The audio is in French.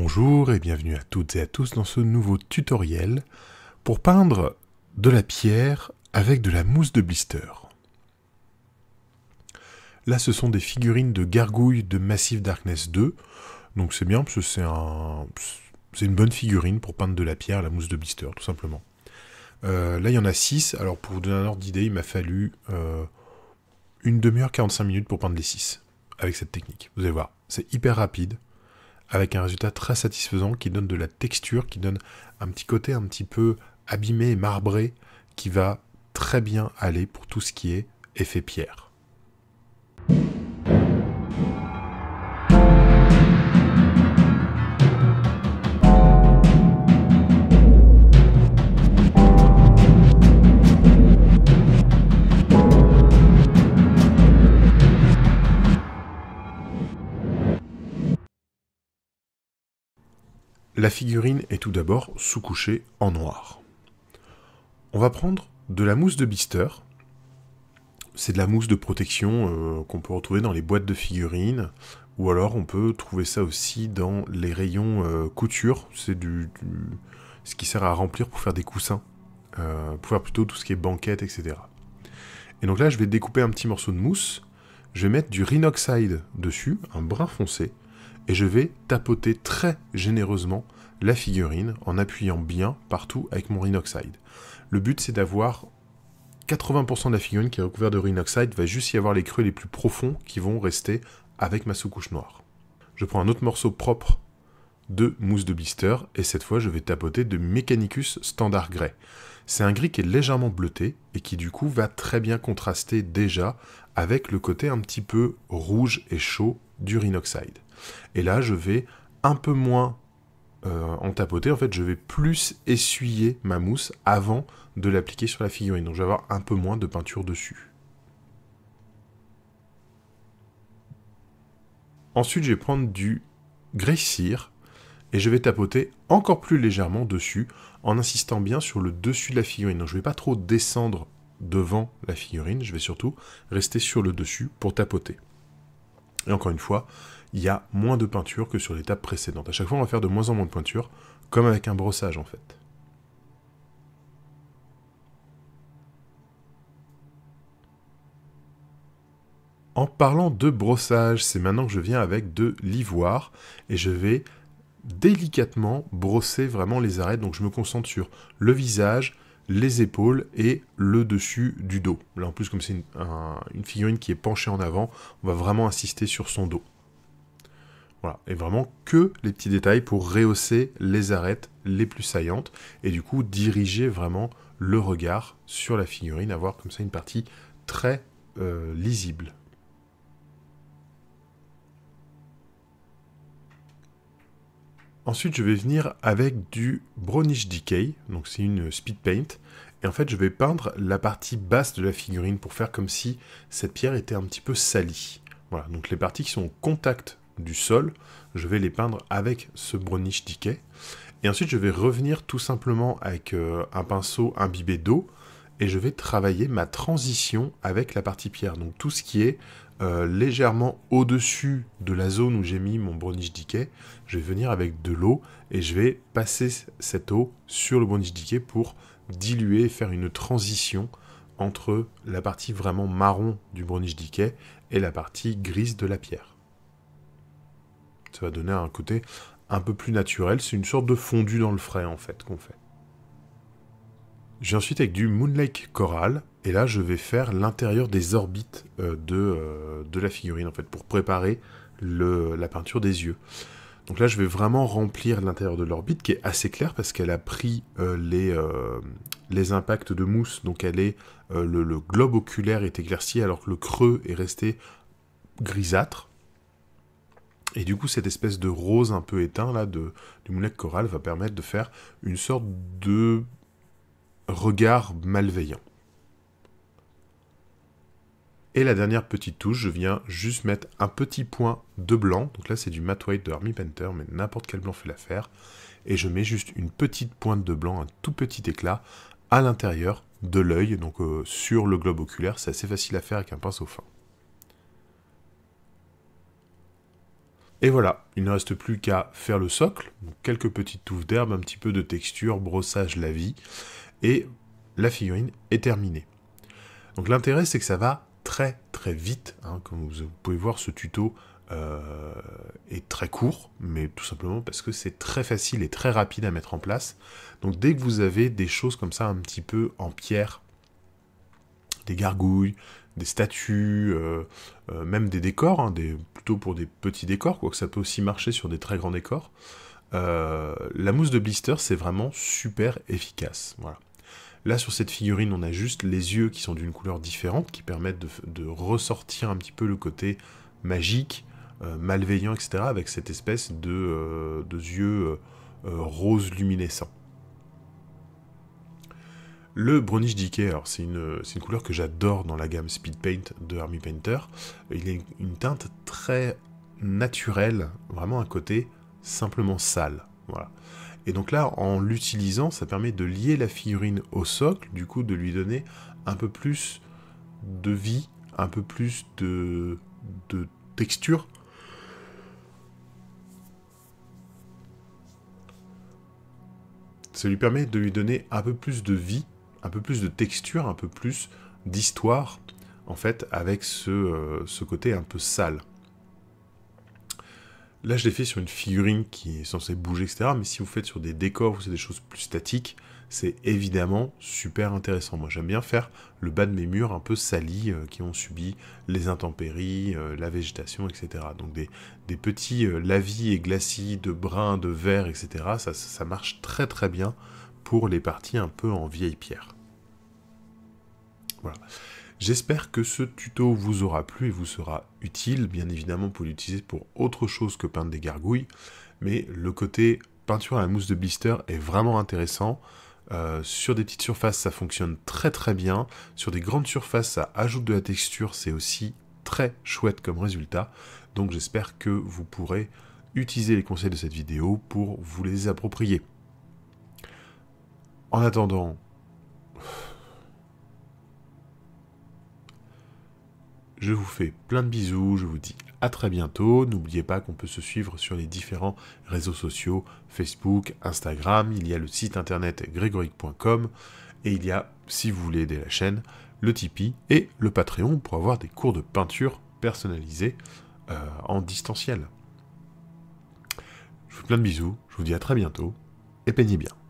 Bonjour et bienvenue à toutes et à tous dans ce nouveau tutoriel pour peindre de la pierre avec de la mousse de blister. Là ce sont des figurines de gargouilles de Massive Darkness 2, donc c'est bien parce que c'est une bonne figurine pour peindre de la pierre, la mousse de blister tout simplement. Euh, là il y en a 6, alors pour vous donner un ordre d'idée il m'a fallu euh, une demi-heure 45 minutes pour peindre les 6 avec cette technique, vous allez voir, c'est hyper rapide avec un résultat très satisfaisant qui donne de la texture, qui donne un petit côté un petit peu abîmé et marbré qui va très bien aller pour tout ce qui est effet pierre. La figurine est tout d'abord sous-couchée en noir. On va prendre de la mousse de Bister. C'est de la mousse de protection euh, qu'on peut retrouver dans les boîtes de figurines. Ou alors on peut trouver ça aussi dans les rayons euh, couture. C'est du, ce qui sert à remplir pour faire des coussins. Euh, pour faire plutôt tout ce qui est banquette, etc. Et donc là, je vais découper un petit morceau de mousse. Je vais mettre du rhinoxide dessus, un brun foncé et je vais tapoter très généreusement la figurine en appuyant bien partout avec mon Rhinoxide. Le but c'est d'avoir 80% de la figurine qui est recouverte de Rhinoxide, va juste y avoir les creux les plus profonds qui vont rester avec ma sous-couche noire. Je prends un autre morceau propre de mousse de blister et cette fois je vais tapoter de Mechanicus Standard Grey. C'est un gris qui est légèrement bleuté et qui du coup va très bien contraster déjà avec le côté un petit peu rouge et chaud du Rhinoxide. Et là, je vais un peu moins euh, en tapoter, en fait, je vais plus essuyer ma mousse avant de l'appliquer sur la figurine. Donc je vais avoir un peu moins de peinture dessus. Ensuite, je vais prendre du graissir et je vais tapoter encore plus légèrement dessus en insistant bien sur le dessus de la figurine. Donc je ne vais pas trop descendre devant la figurine, je vais surtout rester sur le dessus pour tapoter. Et encore une fois, il y a moins de peinture que sur l'étape précédente. À chaque fois, on va faire de moins en moins de peinture, comme avec un brossage en fait. En parlant de brossage, c'est maintenant que je viens avec de l'ivoire et je vais délicatement brosser vraiment les arêtes. Donc je me concentre sur le visage, les épaules et le dessus du dos. Là en plus comme c'est une, figurine qui est penchée en avant, on va vraiment insister sur son dos. Voilà, et vraiment que les petits détails pour rehausser les arêtes les plus saillantes et du coup diriger vraiment le regard sur la figurine, avoir comme ça une partie très euh, lisible. Ensuite, je vais venir avec du Brownish Decay, donc c'est une speed paint. Et en fait, je vais peindre la partie basse de la figurine pour faire comme si cette pierre était un petit peu salie. Voilà, donc les parties qui sont au contact du sol, je vais les peindre avec ce Brownish Decay. Et ensuite, je vais revenir tout simplement avec euh, un pinceau imbibé d'eau et je vais travailler ma transition avec la partie pierre. Donc tout ce qui est euh, légèrement au-dessus de la zone où j'ai mis mon brownish decay, je vais venir avec de l'eau et je vais passer cette eau sur le brownish decay pour diluer faire une transition entre la partie vraiment marron du brownish decay et la partie grise de la pierre. Ça va donner un côté un peu plus naturel, c'est une sorte de fondu dans le frais en fait qu'on fait. J'ai ensuite avec du Moonlake Coral, et là, je vais faire l'intérieur des orbites euh, euh, de, la figurine, en fait, pour préparer la peinture des yeux. Donc là, je vais vraiment remplir l'intérieur de l'orbite, qui est assez clair parce qu'elle a pris euh, les, les, impacts de mousse, donc elle est, le, globe oculaire est éclairci, alors que le creux est resté grisâtre. Et du coup, cette espèce de rose un peu éteint, là, de, du moulin coral, va permettre de faire une sorte de regard malveillant. Et la dernière petite touche, je viens juste mettre un petit point de blanc. Donc là, c'est du matte white de Army Painter, mais n'importe quel blanc fait l'affaire. Et je mets juste une petite pointe de blanc, un tout petit éclat, à l'intérieur de l'œil, donc euh, sur le globe oculaire. C'est assez facile à faire avec un pinceau fin. Et voilà, il ne reste plus qu'à faire le socle, quelques petites touffes d'herbe, un petit peu de texture, brossage, la vie, et la figurine est terminée. Donc l'intérêt c'est que ça va très très vite. Hein, comme vous pouvez voir, ce tuto euh, est très court, mais tout simplement parce que c'est très facile et très rapide à mettre en place. Donc dès que vous avez des choses comme ça un petit peu en pierre, des gargouilles, des statues, euh, euh, même des décors, hein, plutôt pour des petits décors, quoique ça peut aussi marcher sur des très grands décors, la mousse de blister c'est vraiment super efficace. Voilà. Là, sur cette figurine, on a juste les yeux qui sont d'une couleur différente, qui permettent de, ressortir un petit peu le côté magique, euh, malveillant, etc., avec cette espèce de, euh, yeux euh, rose luminescent. Le Brownish Decay, c'est une, couleur que j'adore dans la gamme Speed Paint de Army Painter. Il est une teinte très naturelle, vraiment un côté simplement sale. Voilà. Et donc là, en l'utilisant, ça permet de lier la figurine au socle, du coup de lui donner un peu plus de vie, un peu plus de, texture. Ça lui permet de lui donner un peu plus de vie, un peu plus de texture, un peu plus d'histoire, en fait, avec ce euh, côté un peu sale. Là, je l'ai fait sur une figurine qui est censée bouger, etc. Mais si vous faites sur des décors ou c'est des choses plus statiques, c'est évidemment super intéressant. Moi, j'aime bien faire le bas de mes murs un peu salis euh, qui ont subi les intempéries, euh, la végétation, etc. Donc des, petits euh, lavis et glacis de brun, de vert, etc. Ça, ça marche très très bien pour les parties un peu en vieille pierre. Voilà. J'espère que ce tuto vous aura plu et vous sera utile. Bien évidemment, vous pouvez l'utiliser pour autre chose que peindre des gargouilles, mais le côté peinture à la mousse de blister est vraiment intéressant. Euh, sur des petites surfaces, ça fonctionne très très bien. Sur des grandes surfaces, ça ajoute de la texture. C'est aussi très chouette comme résultat. Donc j'espère que vous pourrez utiliser les conseils de cette vidéo pour vous les approprier. En attendant, Je vous fais plein de bisous, je vous dis à très bientôt. N'oubliez pas qu'on peut se suivre sur les différents réseaux sociaux, Facebook, Instagram, il y a le site internet grégoric.com et il y a, si vous voulez aider la chaîne, le Tipeee et le Patreon pour avoir des cours de peinture personnalisés euh, en distanciel. Je vous fais plein de bisous, je vous dis à très bientôt et peignez bien.